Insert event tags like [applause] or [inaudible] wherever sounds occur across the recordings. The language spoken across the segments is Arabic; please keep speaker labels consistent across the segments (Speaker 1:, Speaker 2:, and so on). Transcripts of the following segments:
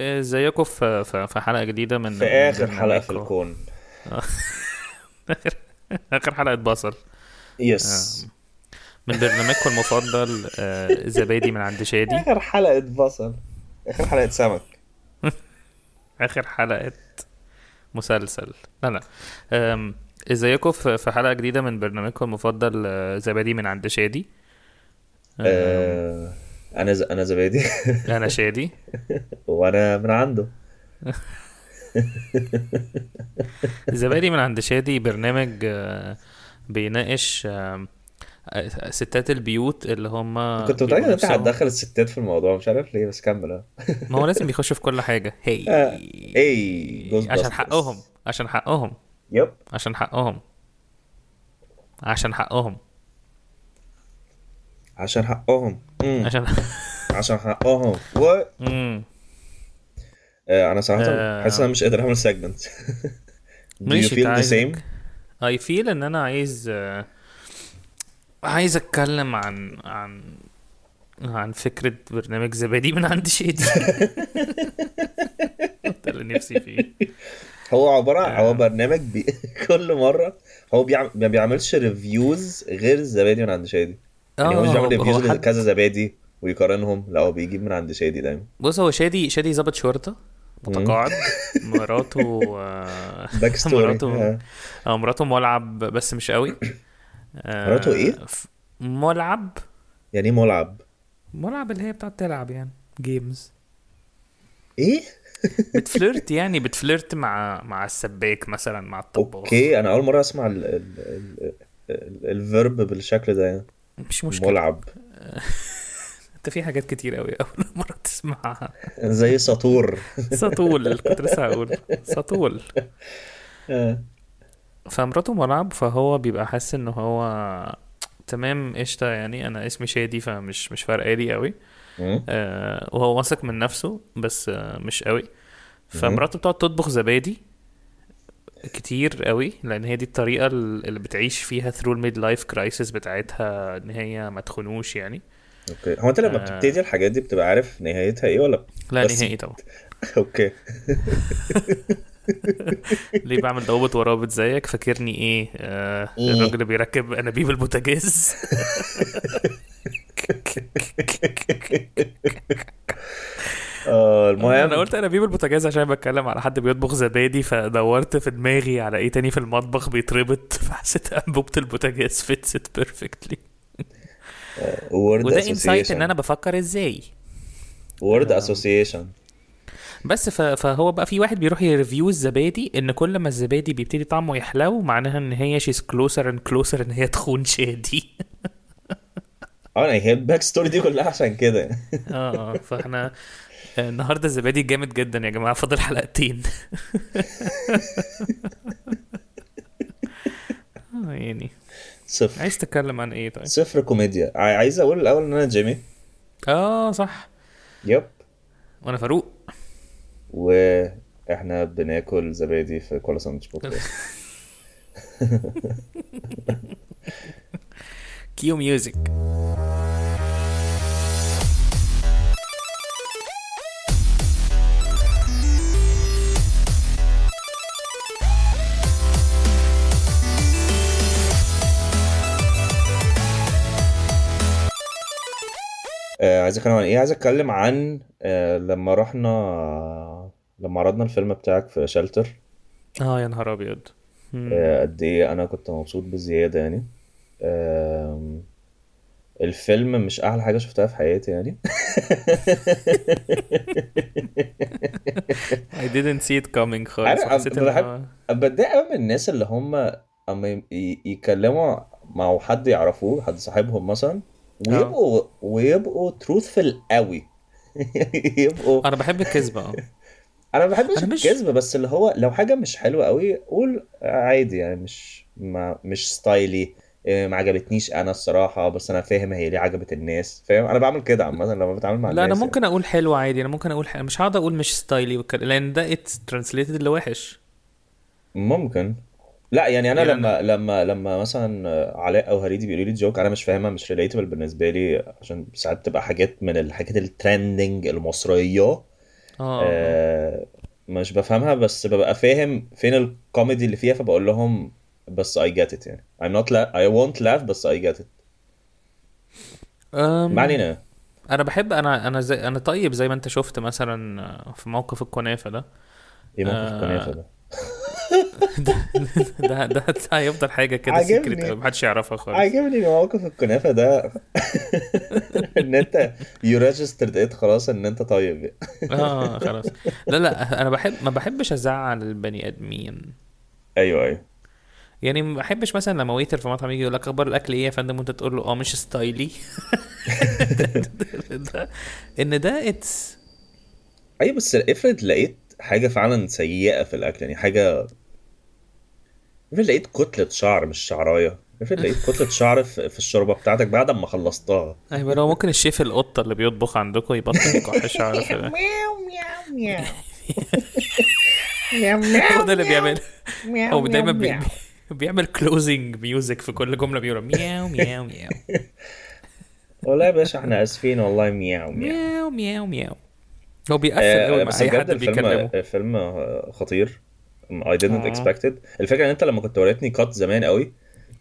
Speaker 1: ازيكم في في حلقه جديده من في اخر حلقه في الكون [laughs] اخر حلقه بصل يس آه. من برنامجكم المفضل آه، زبادي من عند شادي
Speaker 2: اخر حلقه بصل اخر
Speaker 1: حلقه سمك [laughs] اخر حلقه مسلسل لا لا ازيكم في حلقه جديده من برنامجكم المفضل آه، زبادي من عند شادي أه انا ز... انا زبادي [laughs] انا شادي [laughs] وانا من عنده [laughs] زبادي من عند شادي برنامج آه، بيناقش آه، ستات البيوت اللي هم كنت متأكد ان انت هتدخل
Speaker 2: الستات في الموضوع مش عارف ليه بس كمل
Speaker 1: ما هو لازم بيخش في كل حاجه هي آه، هي عشان حقهم عشان حقهم يب عشان حقهم عشان حقهم
Speaker 2: عشان حقهم عشان [laughs] عشان حقهم وات آه، انا صراحه آه. حاسس انا مش قادر اعمل سيجمنت
Speaker 1: [laughs] ماشي فيل ذا سيم اي فيل ان انا عايز عايز اتكلم عن عن عن فكره برنامج زبادي من عند شادي [laughs] ده اللي نفسي فيه هو عباره عن آه. هو برنامج بي...
Speaker 2: كل مره هو بيعم... ما بيعملش ريفيوز غير الزبادي من عند شادي
Speaker 1: يعني اه يعني هو مش بيعمل بيجيب حد...
Speaker 2: كذا زبادي ويقارنهم لا هو بيجيب من عند شادي دايما
Speaker 1: بص هو شادي شادي ظابط شرطه متقاعد [laughs] مراته باك [laughs] آه، ستوري مراته اه مراته ملعب بس مش قوي [coughs] آه، مراته ايه؟ ملعب يعني ايه ملعب؟ ملعب اللي هي بتقعد تلعب يعني جيمز ايه؟ [laughs] بتفلرت يعني بتفلرت مع مع السباك مثلا مع الطباخ اوكي
Speaker 2: انا اول مره اسمع الفيرب بالشكل ده يعني مش مشكله ملعب
Speaker 1: [laughs] انت في حاجات كتير قوي اول [laughs] مره تسمعها
Speaker 2: زي سطور سطول [laughs] كنت لسه هقول سطول
Speaker 1: آه. فمراته ملعب فهو بيبقى حاسس ان هو تمام قشطه يعني انا اسمي شادي فمش مش فارقه لي قوي آه وهو واثق من نفسه بس آه مش قوي فمراته بتقعد تطبخ زبادي كتير قوي لان هي دي الطريقه اللي بتعيش فيها ثرو الميد لايف كرايسيس بتاعتها ان هي ما تخنوش يعني
Speaker 2: اوكي هو انت لما آه... بتبتدي الحاجات دي بتبقى عارف نهايتها ايه ولا لا بس... نهائي طبعا [laughs] اوكي [laughs]
Speaker 1: ليه بعمل ضوابط ورابط زيك فاكرني ايه آه إيه. الراجل اللي بيركب انابيب البوتاجاز [laughs] المهم انا قلت انا بيب البوتاجاز عشان بتكلم على حد بيطبخ زبادي فدورت في دماغي على ايه تاني في المطبخ بيتربط [laughs] فحسيت انبوبه البوتاجاز فيتست بيرفكتلي uh,
Speaker 2: وده انسايت ان انا
Speaker 1: بفكر ازاي
Speaker 2: وورد اسوسيشن آه.
Speaker 1: بس فهو بقى في واحد بيروح يريفيو الزبادي ان كل ما الزبادي بيبتدي طعمه يحلو معناها ان هي شيز كلوسر اند كلوسر ان هي تخون شادي
Speaker 2: اه هي الباك ستوري دي كلها عشان كده
Speaker 1: اه فاحنا النهارده الزبادي جامد جدا يا جماعه فاضل حلقتين آه، يعني صفر عايز تتكلم عن ايه طيب
Speaker 2: صفر كوميديا عايز اقول الاول ان انا جيمي
Speaker 1: اه صح يب وانا فاروق
Speaker 2: واحنا بناكل زبادي في كولا ساندوتش
Speaker 1: بودكاست كيو ميوزك
Speaker 2: آه عايز اتكلم عن ايه عايز اتكلم عن آه لما رحنا لما عرضنا الفيلم بتاعك في شلتر
Speaker 1: اه يا نهار ابيض آه،
Speaker 2: قد ايه انا كنت مبسوط بزياده يعني آه الفيلم مش احلى حاجه شفتها في حياتي يعني [laughs]
Speaker 1: I didn't see it coming خالص حسيت ان
Speaker 2: بتضايق قوي من الناس اللي هم اما يتكلموا مع حد يعرفوه حد صاحبهم مثلا آه. ويبقوا ويبقوا تروثفل قوي [laughs] يبقوا انا بحب الكذب اه [laughs] انا ما بحبش مش... الكذب بس اللي هو لو حاجه مش حلوه قوي قول عادي يعني مش ما مش ستايلي آه، ما عجبتنيش انا الصراحه بس انا فاهم هي ليه عجبت الناس فاهم انا بعمل كده عامه لما بتعامل مع لا الناس لا يعني. انا
Speaker 1: ممكن يعني. اقول حلو عادي انا ممكن اقول حلو. مش هقعد اقول مش ستايلي لان ده اتس ترانسليتد لوحش
Speaker 2: ممكن لا يعني انا يعني لما لما لما مثلا علاء او هريدي بيقولوا لي جوك انا مش فاهمها مش ريليتبل بالنسبه لي عشان ساعات تبقى حاجات من الحاجات الترندنج المصريه آه، آه،, آه. آه مش بفهمها بس ببقى فاهم فين الكوميدي اللي فيها فبقول لهم بس اي جت ات يعني I'm not la- I won't laugh بس اي جت ات
Speaker 1: أم... ما علينا انا بحب انا انا زي انا طيب زي ما انت شفت مثلا في موقف الكنافه ده ايه موقف الكنافه آه، ده؟ ده ده هيفضل حاجه كده سكريت قوي محدش يعرفها خالص
Speaker 2: عاجبني موقف الكنافه ده [laughs] ان انت يو ريجسترد خلاص ان انت طيب اه خلاص
Speaker 1: لا لا انا بحب ما بحبش ازعل البني ادمين ايوه ايوه يعني ما بحبش مثلا لما ويتر في مطعم يجي يقول لك اخبار الاكل ايه يا فندم وانت تقول له اه مش ستايلي [laughs] ان ده اتس ايوه بس
Speaker 2: افرض لقيت حاجه فعلا سيئه في الاكل يعني حاجه فين لقيت كتلة شعر مش شعراية فين لقيت [laughs] كتلة شعر في الشوربة بتاعتك بعد ما خلصتها
Speaker 1: ايوه لو ممكن الشيف القطة اللي بيطبخ عندكم يبطل يكح شعر في مياو [laughs] مياو
Speaker 2: مياو هو ده اللي
Speaker 1: بيعمل هو دايما [laughs] بيعمل كلوزنج ميوزك في كل جمله بيقول مياو مياو مياو والله يا باشا احنا
Speaker 2: اسفين والله مياو
Speaker 1: مياو مياو مياو
Speaker 2: هو بيقفل قوي آه، مع اي حد بيكلمه الفيلم خطير I didn't آه. expect it الفكره ان انت لما كنت وريتني كات زمان قوي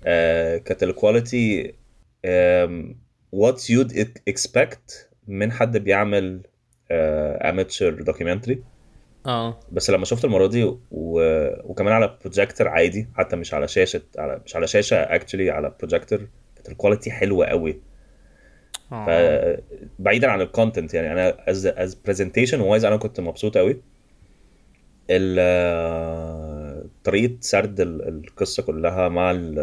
Speaker 2: آه كانت الكواليتي وات you'd expect من حد بيعمل اماتشر آه دوكيومنتري اه بس لما شفت المره دي و... وكمان على بروجيكتور عادي حتى مش على شاشه على مش على شاشه اكشلي على بروجيكتور كانت الكواليتي حلوه قوي آه. بعيدا عن الكونتنت يعني انا از برزنتيشن وايز انا كنت مبسوط قوي طريقه سرد القصه كلها مع الـ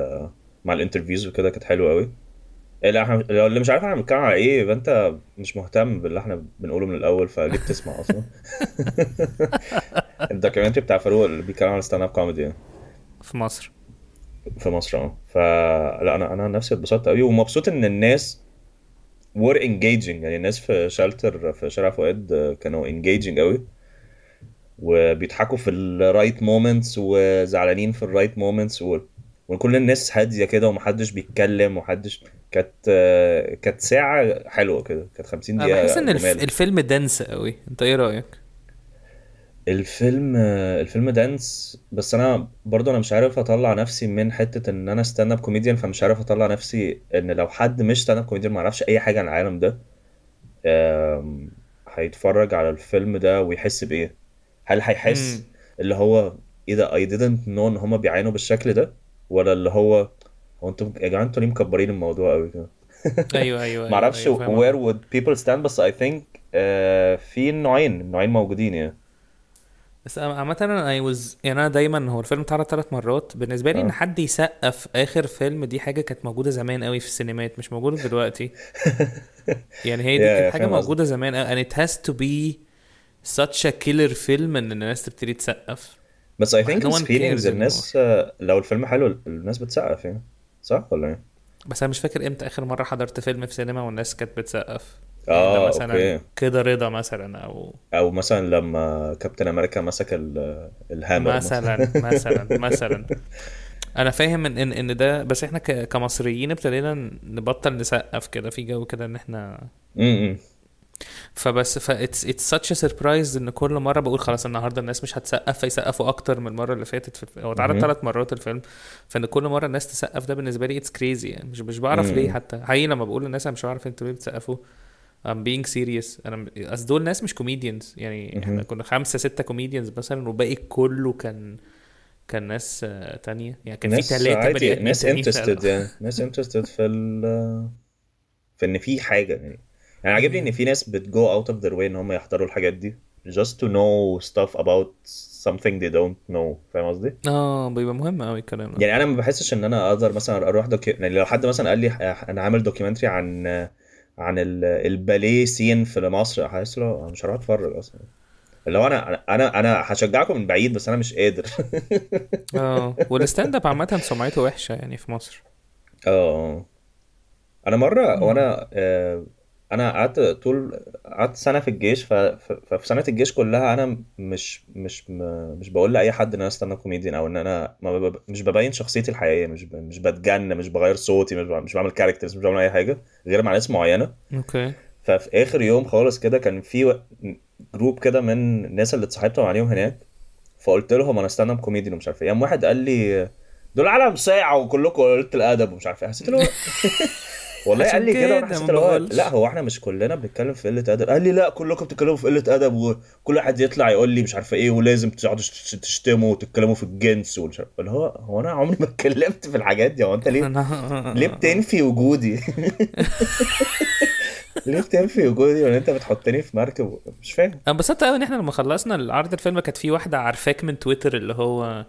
Speaker 2: مع الانترفيوز وكده كانت حلوه قوي اللي مش عارف احنا بنتكلم على ايه يبقى انت مش مهتم باللي احنا بنقوله من الاول فليه بتسمع اصلا [laughs] الدوكيومنتري بتاع فاروق اللي بيتكلم عن ستاند اب كوميدي في مصر في مصر اه فلا انا انا نفسي اتبسطت قوي ومبسوط ان الناس were engaging يعني الناس في شلتر في شارع فؤاد كانوا engaging قوي وبيضحكوا في الرايت مومنتس وزعلانين في الرايت مومنتس و... وكل الناس هاديه كده ومحدش بيتكلم ومحدش كانت كانت ساعه حلوه كده كانت 50 دقيقه بحس ان جمال.
Speaker 1: الفيلم دنس قوي انت ايه رايك
Speaker 2: الفيلم الفيلم دانس بس انا برضو انا مش عارف اطلع نفسي من حته ان انا ستاند اب كوميديان فمش عارف اطلع نفسي ان لو حد مش ستاند اب كوميديان ما يعرفش اي حاجه عن العالم ده هيتفرج على الفيلم ده ويحس بايه هل هيحس اللي هو ايه ده اي didn't know ان هما بيعانوا بالشكل ده ولا اللي هو هو انتوا يا جماعه انتوا ليه مكبرين الموضوع قوي كده
Speaker 1: [laughs] أيوة،, ايوه ايوه معرفش أيوة, أيوة, أيوة,
Speaker 2: where would people stand بس I think uh, في نوعين النوعين موجودين يعني
Speaker 1: بس عامة انا اي واز يعني انا دايما هو الفيلم اتعرض ثلاث مرات بالنسبة لي ان آه. حد يسقف اخر فيلم دي حاجة كانت موجودة زمان قوي في السينمات مش موجودة دلوقتي [laughs] يعني هي دي كانت حاجة موجودة زمان قوي and it has to be such a killer film ان الناس تبتدي تسقف بس اي ثينك experience الناس لو الفيلم حلو الناس بتسقف يعني صح ولا ايه؟ بس انا مش فاكر امتى اخر مره حضرت فيلم في سينما والناس كانت بتسقف اه يعني مثلا اوكي كده رضا مثلا او
Speaker 2: او مثلا لما كابتن امريكا مسك الهامر مثلا مثلا مثلا
Speaker 1: انا فاهم ان ان ده بس احنا كمصريين ابتدينا نبطل نسقف كده في جو كده ان احنا م -م. فبس ف اتس اتس ساتش سربرايز ان كل مره بقول خلاص النهارده الناس مش هتسقف فيسقفوا اكتر من المره اللي فاتت هو اتعرض ثلاث مرات الفيلم فان كل مره الناس تسقف ده بالنسبه لي اتس كريزي يعني مش مش بعرف ليه حتى حقيقي لما بقول للناس انا مش عارف انتوا ليه بتسقفوا ام بينج سيريس انا اصل دول ناس مش كوميديانز يعني احنا كنا خمسه سته كوميديانز مثلا والباقي كله كان كان ناس تانية يعني كان في ثلاثه ناس انترستد يعني
Speaker 2: ناس انترستد في ال في ان في حاجه يعني يعني عاجبني ان في ناس بتجو اوت اوف ذير واي ان هم يحضروا الحاجات دي just to know stuff about something they don't know فاهم قصدي؟
Speaker 1: اه بيبقى مهم قوي الكلام ده
Speaker 2: يعني انا ما بحسش ان انا اقدر مثلا اروح دوكي... يعني لو حد مثلا قال لي انا عامل دوكيومنتري عن عن الباليه سين في مصر هحس له مش هروح اتفرج اصلا اللي هو انا انا انا هشجعكم من بعيد بس انا مش قادر [laughs]
Speaker 1: اه والستاند اب عامه سمعته وحشه يعني في مصر
Speaker 2: اه, آه. انا مره وانا آه انا قعدت طول قعدت سنه في الجيش ف... ف... ففي سنه الجيش كلها انا مش مش م... مش بقول لاي حد ان انا ستاند اب كوميديان او ان انا ما ب... مش ببين شخصيتي الحقيقيه مش ب... مش بتجنن مش بغير صوتي مش, ب... مش بعمل كاركترز مش بعمل اي حاجه غير مع ناس معينه اوكي ففي اخر يوم خالص كده كان في و... جروب كده من الناس اللي اتصاحبت عليهم هناك فقلت لهم انا ستاند اب كوميديان ومش عارف ايه يعني واحد قال لي دول عالم ساعه وكلكم قلت الادب ومش عارف ايه حسيت له [laughs] والله قال لي كده انا حسيت لا هو احنا مش كلنا بنتكلم في قله ادب قال لي لا كلكم بتتكلموا في قله ادب وكل واحد يطلع يقول لي مش عارف ايه ولازم تقعدوا تشتموا وتتكلموا في الجنس ومش عارف اللي هو هو انا عمري ما اتكلمت في الحاجات دي هو انت ليه [laughs] ليه بتنفي وجودي [laughs] ليه بتنفي وجودي ولا انت بتحطني في مركب مش فاهم انا
Speaker 1: انبسطت قوي ان احنا لما خلصنا عرض الفيلم كانت في واحده عارفاك من تويتر اللي هو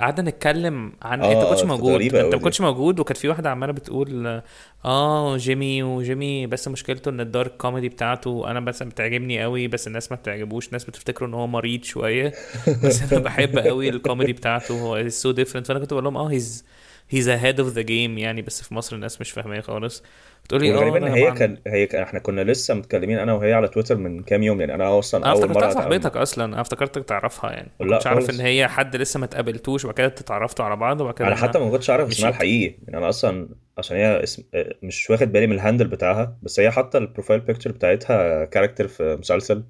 Speaker 1: قعدنا نتكلم عن آه انت ما كنتش موجود انت ما كنتش موجود وكانت في واحده عماله بتقول اه جيمي وجيمي بس مشكلته ان الدارك كوميدي بتاعته انا بس بتعجبني قوي بس الناس ما بتعجبوش الناس بتفتكره ان هو مريض شويه [laughs] بس انا بحب قوي الكوميدي بتاعته هو سو ديفرنت فانا كنت بقول لهم اه هيز هيز اهيد اوف ذا جيم يعني بس في مصر الناس مش فاهماه خالص بتقول لي آه، غالبا هي كان
Speaker 2: هي كان احنا كنا لسه متكلمين انا وهي على تويتر من كام يوم يعني انا اصلا اول مره انا صاحبتك
Speaker 1: اصلا انا افتكرتك تعرفها يعني ما كنتش عارف ان هي حد لسه ما اتقابلتوش وبعد كده اتعرفتوا على بعض وبعد كده انا حتى ما كنتش عارف اسمها
Speaker 2: الحقيقي يعني انا اصلا عشان هي اسم مش واخد بالي من الهاندل بتاعها بس هي حاطه البروفايل بيكتشر بتاعتها كاركتر في مسلسل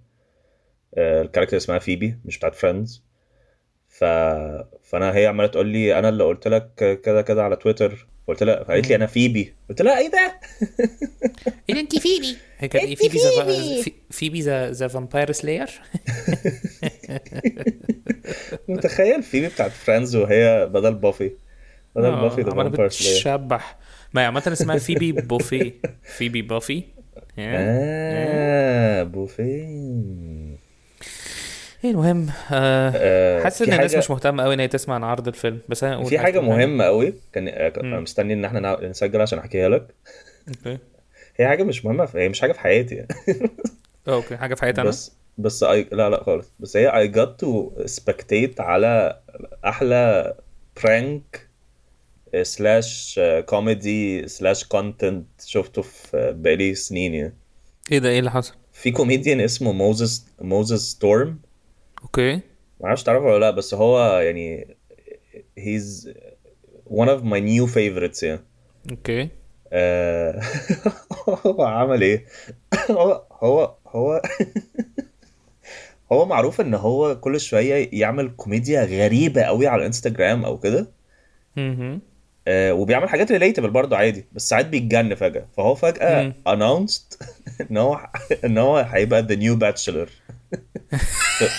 Speaker 2: آه، الكاركتر اسمها فيبي مش بتاعت فريندز ف... فانا هي عماله تقول لي انا اللي قلت لك كذا كذا على تويتر قلت لها فقالت لي انا فيبي قلت لها ايه ده؟
Speaker 1: [laughs] ايه ده انت فيبي هي كانت ايه, إيه، فيبي ذا فيبي ذا ذا فامباير سلاير [laughs]
Speaker 2: متخيل فيبي بتاعت فريندز وهي بدل بافي
Speaker 1: بدل بافي ذا فامباير سلاير بتشبح ما هي عامة اسمها فيبي بوفي فيبي بافي [laughs] آه بوفي ايه المهم آه, آه، حاسس ان الناس مش مهتمه قوي ان هي تسمع عن عرض الفيلم بس انا في حاجه مهمه
Speaker 2: قوي يعني كان آه، مستني ان احنا نسجل عشان احكيها لك اوكي هي حاجه مش مهمه هي مش حاجه في حياتي يعني. [laughs]
Speaker 1: اوكي حاجه في حياتي انا بس
Speaker 2: بس أي... لا لا خالص بس هي اي جت تو سبكتيت على احلى برانك سلاش كوميدي سلاش كونتنت شفته في بقالي سنين يعني
Speaker 1: ايه ده ايه اللي حصل؟
Speaker 2: في كوميديان اسمه موزس موزس ستورم اوكي ما اعرفش تعرفه ولا لا بس هو يعني he's one of my new favorites يعني اوكي آه، [laughs] هو عمل ايه هو هو هو [laughs] هو معروف ان هو كل شويه يعمل كوميديا غريبه قوي على الانستجرام او كده آه، وبيعمل حاجات ريليتبل برضه عادي بس ساعات بيتجن فجاه فهو فجاه اناونست [laughs] ان هو ان هو هيبقى ذا نيو باتشلر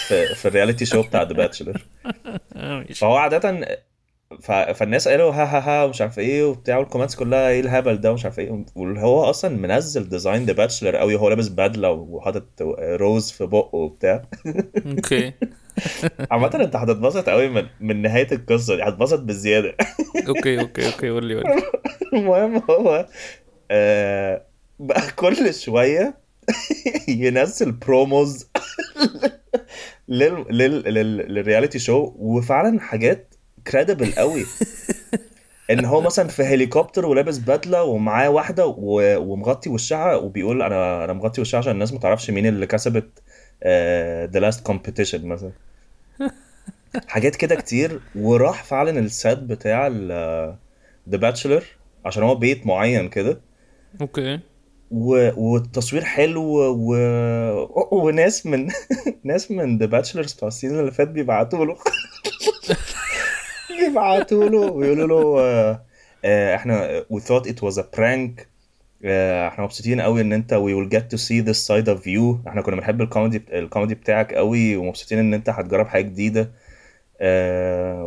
Speaker 2: في, في الرياليتي شو بتاع ذا [laughs] باتشلر فهو عاده فالناس قالوا ها ها ها ومش عارف ايه وبتاع والكومنتس كلها ايه الهبل ده ومش عارف ايه وهو اصلا منزل ديزاين ذا باتشلر قوي هو لابس بدله وحاطط روز في بقه وبتاع اوكي [laughs] عامة انت هتتبسط قوي من من نهاية القصة دي هتتبسط بالزيادة [laughs] اوكي اوكي اوكي قول لي المهم هو آه بقى كل شوية [laughs] ينزل بروموز [laughs] لل... لل... للرياليتي شو وفعلا حاجات كريدبل قوي [laughs] ان هو مثلا في هليكوبتر ولابس بدله ومعاه واحده و... ومغطي وشها وبيقول انا انا مغطي وشها عشان الناس ما تعرفش مين اللي كسبت ذا لاست كومبيتيشن مثلا حاجات كده كتير وراح فعلا السات بتاع ذا باتشلر عشان هو بيت معين كده اوكي و... والتصوير حلو و... و... وناس من [laughs] ناس من ذا باتشلرز بتاع السيزون اللي فات بيبعتوا له [laughs] بيبعتوا له ويقولوا له آه، آه، احنا we thought it was a prank آه، احنا مبسوطين قوي ان انت we will get to see this side of you احنا كنا بنحب الكوميدي الكوميدي بتاعك قوي ومبسوطين ان انت هتجرب حاجه جديده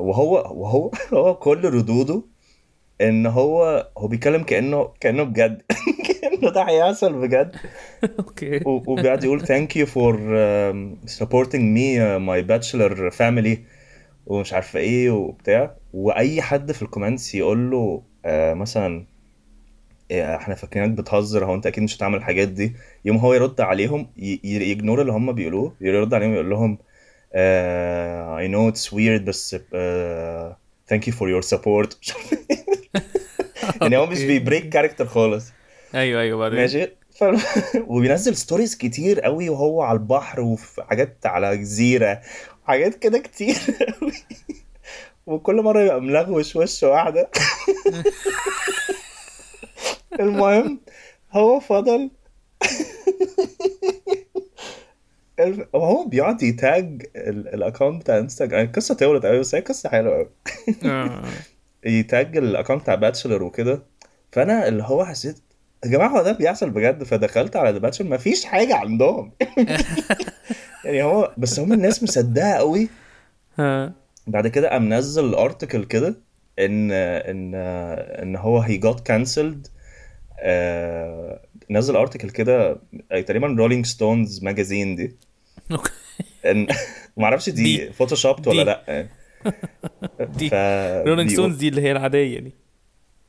Speaker 2: وهو وهو [laughs] هو كل ردوده ان هو هو بيتكلم كانه كانه بجد [laughs] ده هيحصل بجد [laughs] اوكي وقاعد يقول ثانك يو فور سبورتنج مي ماي باتشلر فاميلي ومش عارفه ايه وبتاع واي حد في الكومنتس يقول له uh, مثلا إيه، احنا فاكرينك بتهزر هو انت اكيد مش هتعمل الحاجات دي يوم هو يرد عليهم يجنور اللي هم بيقولوه يرد عليهم يقول لهم اي نو اتس ويرد بس ثانك يو فور يور سبورت يعني هو مش بيبريك كاركتر خالص
Speaker 1: ايوه ايوه بعدين ماشي
Speaker 2: ف... [laughs] وبينزل ستوريز كتير قوي وهو على البحر وفي حاجات على جزيره حاجات كده كتير قوي وكل مره يبقى ملغوش وش واحده [laughs] المهم هو فضل [laughs] هو بيقعد يتاج الاكونت بتاع انستغرام يعني القصه طولت قوي بس هي قصه حلوه قوي آه. يتاج الاكونت بتاع باتشلر وكده فانا اللي هو حسيت يا جماعه هو ده بيحصل بجد فدخلت على ذا باتشر مفيش حاجه عندهم [laughs] يعني هو بس هم الناس مصدقه قوي بعد كده قام نزل الارتكل كده ان ان ان هو هي جوت كانسلد نزل ارتكل كده آه، تقريبا رولينج ستونز ماجازين دي اوكي ان معرفش دي فوتوشوبت ولا لا [laughs] دي رولينج ستونز
Speaker 1: دي اللي هي العاديه دي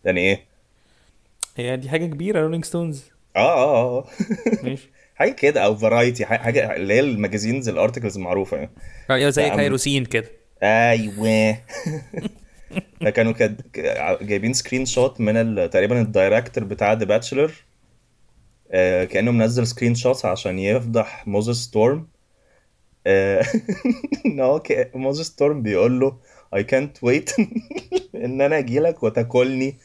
Speaker 1: يعني ايه؟ هي دي حاجه كبيره رولينج ستونز
Speaker 2: آه،, اه اه اه ماشي [laughs] حاجه كده او فرايتي حاجه اللي هي الماجازينز الارتكلز المعروفه آه، يعني ايوه زي كايروسين كده ايوه فكانوا [laughs] كد... جايبين سكرين شوت من ال... تقريبا الدايركتور بتاع ذا باتشلر آه كانه منزل سكرين شوتس عشان يفضح موزس ستورم آه [laughs] ان هو ك... ستورم بيقول له اي كانت ويت ان انا اجي لك وتاكلني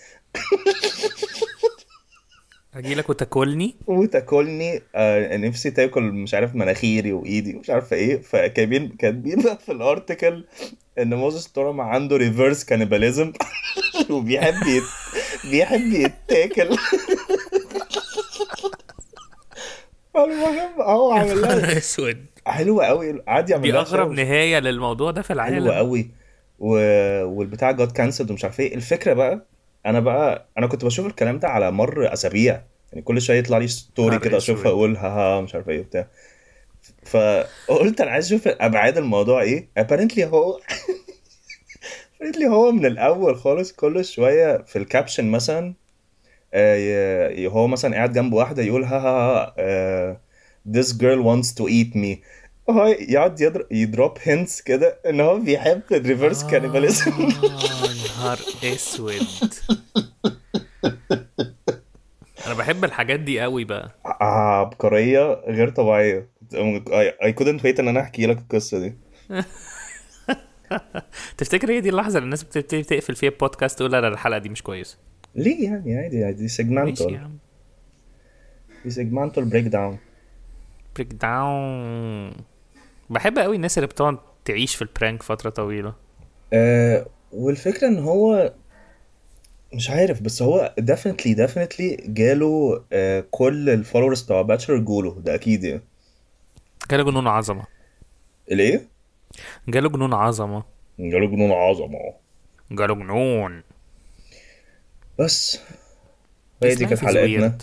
Speaker 1: هجيلك وتاكلني
Speaker 2: وتاكلني آه نفسي تاكل مش عارف مناخيري وايدي ومش عارف ايه فكاتبين كاتبين في الارتكل ان موزس تورم عنده ريفرس كانيباليزم [laughs] وبيحب يت... بيحب يتاكل [laughs] المهم اهو عامل لها اسود
Speaker 1: حلوه قوي
Speaker 2: قعد يعمل دي اغرب
Speaker 1: نهايه للموضوع ده في العالم حلوه
Speaker 2: قوي و... والبتاع جاد كانسلد ومش عارف ايه الفكره بقى انا بقى انا كنت بشوف الكلام ده على مر اسابيع يعني كل شويه يطلع لي ستوري كده اشوفها اقول ها مش عارف ايه وبتاع فقلت انا عايز اشوف ابعاد الموضوع ايه ابارنتلي هو ابارنتلي [laughs] هو من الاول خالص كل شويه في الكابشن مثلا آه، هو مثلا قاعد جنب واحده يقول ها ها, ها آه، this girl wants to eat me هو يقعد يضرب يدروب هنتس كده ان هو بيحب الريفرس آه، كانيباليزم
Speaker 1: نهار اسود انا بحب الحاجات دي قوي بقى
Speaker 2: آه، عبقريه غير طبيعيه اي كودنت ويت ان انا احكي لك القصه دي
Speaker 1: [laughs] تفتكر هي دي اللحظه اللي الناس بتبتدي تقفل فيها البودكاست تقول لا الحلقه دي مش كويسه
Speaker 2: ليه يعني عادي عادي سيجمنتال دي سيجمنتال
Speaker 1: بريك داون بريك داون بحب قوي الناس اللي بتقعد تعيش في البرانك فتره طويله
Speaker 2: آه والفكره ان هو مش عارف بس هو ديفنتلي ديفنتلي جاله آه كل الفولورز بتوع باتشر جوله ده اكيد يعني
Speaker 1: جاله جنون عظمه الايه جاله جنون عظمه
Speaker 2: جاله جنون عظمه
Speaker 1: جاله جنون بس هي دي كانت حلقتنا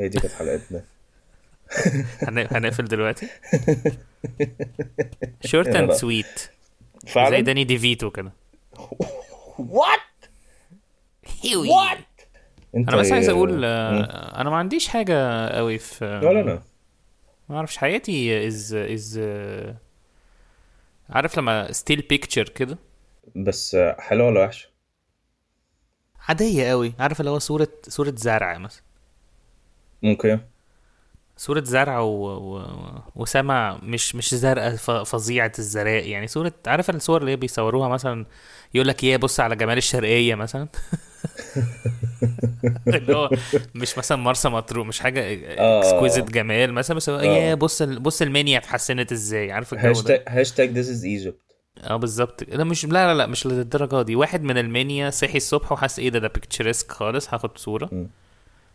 Speaker 2: هي دي كانت حلقتنا
Speaker 1: [laughs] [laughs] هنقفل دلوقتي شورت اند سويت زي داني دي فيتو كده وات [laughs] وات انا بس عايز اقول آه، انا ما عنديش حاجه قوي في آه، لا لا ما اعرفش حياتي از از آه، عارف لما ستيل بيكتشر كده بس حلوه ولا وحشه عاديه قوي عارف اللي هو صوره صوره زرع مثلا ممكن صورة زرع و... و... وسما مش مش زرقاء ف... فظيعة الزراء يعني صورة عارف الصور اللي بيصوروها مثلا يقول لك ايه بص على جمال الشرقية مثلا [laughs] اللي هو مش مثلا مرسى مطروق مش حاجة اكسكويزيت آه، آه. جمال مثلا بس ايه آه. بص ال... بص المنيا اتحسنت ازاي عارف الجو هاشتاج هاشتاج ذيس از ايجيبت اه بالظبط ده مش لا لا لا مش للدرجة دي واحد من المنيا صحي الصبح وحس ايه ده ده بيكتشرسك خالص هاخد صورة م.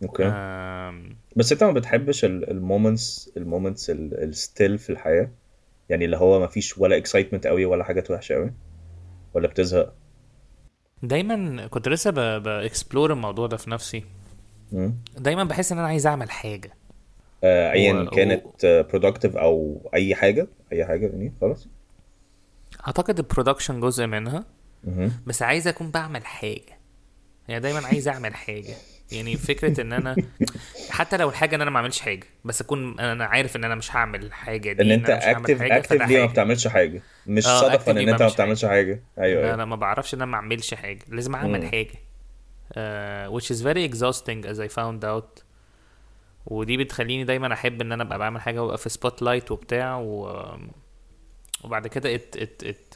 Speaker 1: اوكي آم...
Speaker 2: بس انت ما بتحبش المومنتس المومنتس الستيل في الحياه يعني اللي هو ما فيش ولا اكسايتمنت قوي ولا حاجات وحشه قوي ولا بتزهق
Speaker 1: دايما كنت لسه باكسبلور الموضوع ده في نفسي م? دايما بحس ان انا عايز اعمل حاجه
Speaker 2: آه، ايا و... كانت برودكتيف او اي حاجه اي حاجه يعني خلاص
Speaker 1: اعتقد البرودكشن جزء منها م -م. بس عايز اكون بعمل حاجه يعني دايما عايز اعمل حاجه [laughs] يعني فكره ان انا [laughs] حتى لو الحاجه ان انا ما اعملش حاجه بس اكون انا عارف ان انا مش هعمل حاجه دي ان انت اكتف اكتف ليه ما
Speaker 2: بتعملش حاجه مش آه، صدفه ان انت ما بتعملش حاجه ايوه انا أيوة.
Speaker 1: ما بعرفش ان انا ما اعملش حاجه لازم اعمل حاجه uh, which is very exhausting as I found out ودي بتخليني دايما احب ان انا ابقى بعمل حاجه وابقى في سبوت لايت وبتاع و... وبعد كده ات ات ات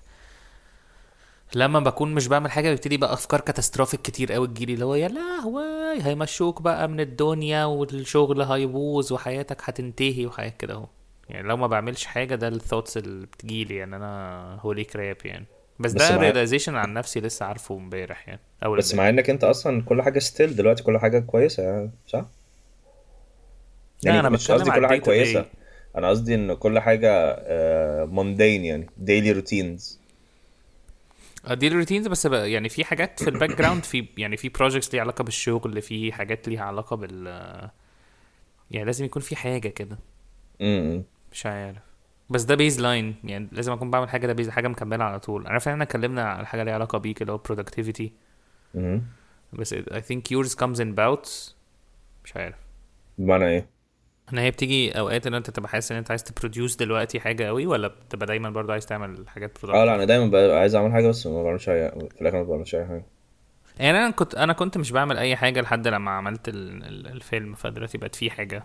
Speaker 1: لما بكون مش بعمل حاجه بيبتدي بقى افكار كاتاستروفيك كتير قوي تجيلي اللي هو يا لهوي هيمشوك بقى من الدنيا والشغل هيبوظ وحياتك هتنتهي وحاجات كده اهو يعني لو ما بعملش حاجه ده الثوتس اللي بتجيلي يعني انا هولي كراب يعني بس, بس ده ريزيشن عن نفسي لسه عارفه امبارح يعني اول بس مع انك انت
Speaker 2: اصلا كل حاجه ستيل دلوقتي كل حاجه كويسه يعني صح؟ يعني انا مش قصدي كل حاجه كويسه انا قصدي ان كل حاجه مندين آه، يعني ديلي روتينز
Speaker 1: آه، دي الروتينز بس يعني في حاجات في الباك جراوند في يعني في بروجكتس ليها علاقه بالشغل في حاجات ليها علاقه بال يعني لازم يكون في حاجه كده مش عارف بس ده بيز لاين يعني لازم اكون بعمل حاجه ده بيز حاجه مكمله على طول انا فعلا احنا اتكلمنا على حاجه ليها علاقه بيه كده هو برودكتيفيتي بس اي ثينك يورز كمز ان باوتس مش عارف بمعنى ايه؟ ان هي بتيجي اوقات ان انت تبقى حاسس ان انت عايز تبروديوس دلوقتي حاجه قوي ولا بتبقى دايما برضو عايز تعمل حاجات برودكت اه لا انا
Speaker 2: دايما عايز اعمل حاجه بس ما بعملش في الاخر ما بعملش اي حاجه
Speaker 1: يعني انا كنت انا كنت مش بعمل اي حاجه لحد لما عملت الفيلم فدلوقتي بقت فيه حاجه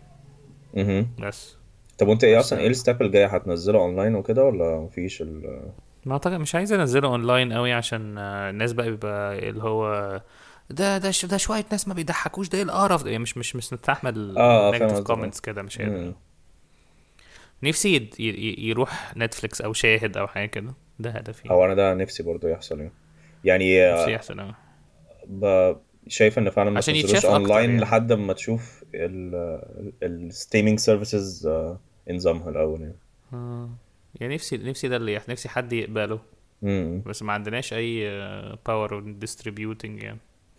Speaker 1: اها بس
Speaker 2: طب وانت ايه اصلا ايه يعني. الستيب الجاي هتنزله اونلاين وكده ولا مفيش ال
Speaker 1: ما اعتقد مش عايز انزله اونلاين قوي عشان آه، الناس بقى بيبقى اللي هو ده ده ده شويه ناس ما بيضحكوش ده ايه القرف ده يعني مش مش مش مستحمل نيجاتيف كومنتس كده مش قادر نفسي يروح نتفليكس او شاهد او حاجه كده ده هدفي او
Speaker 2: انا ده نفسي برضو يحصل يعني. يعني نفسي يحصل آه. ب... شايف ان فعلا عشان يتشاف اونلاين يعني. لحد ما تشوف الستيمينج سيرفيسز نظامها الاول يعني
Speaker 1: اه يعني نفسي نفسي ده اللي نفسي حد يقبله مم. بس ما عندناش اي باور آه، ديستريبيوتنج يعني